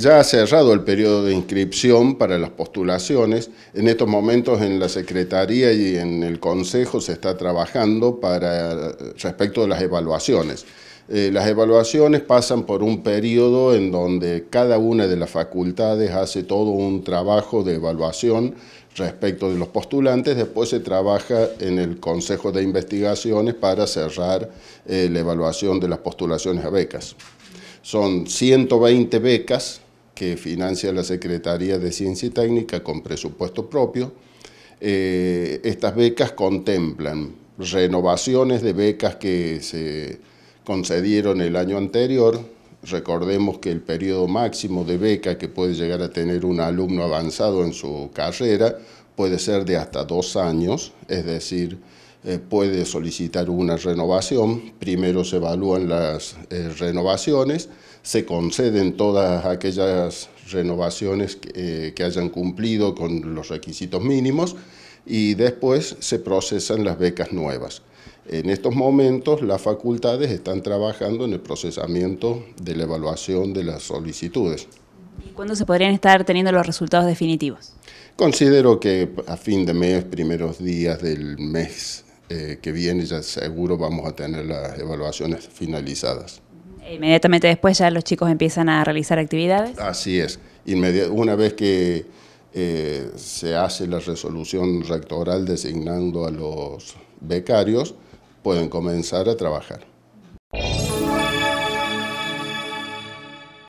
ya ha cerrado el periodo de inscripción para las postulaciones. En estos momentos en la Secretaría y en el Consejo se está trabajando para respecto de las evaluaciones. Eh, las evaluaciones pasan por un periodo en donde cada una de las facultades hace todo un trabajo de evaluación respecto de los postulantes, después se trabaja en el Consejo de Investigaciones para cerrar eh, la evaluación de las postulaciones a becas. Son 120 becas que financia la Secretaría de Ciencia y Técnica con presupuesto propio. Eh, estas becas contemplan renovaciones de becas que se concedieron el año anterior. Recordemos que el periodo máximo de beca que puede llegar a tener un alumno avanzado en su carrera puede ser de hasta dos años, es decir, eh, puede solicitar una renovación, primero se evalúan las eh, renovaciones, se conceden todas aquellas renovaciones eh, que, hayan cumplido con los requisitos mínimos y después se procesan las becas nuevas. En estos momentos las facultades están trabajando en el procesamiento de la evaluación de las solicitudes. ¿Y cuándo se podrían estar teniendo los resultados definitivos? Considero que a fin de mes, primeros días del mes eh, que viene ya seguro vamos a tener las evaluaciones finalizadas. E inmediatamente después ya los chicos empiezan a realizar actividades. Así es. una vez que eh, se hace la resolución rectoral designando a los becarios, pueden comenzar a trabajar.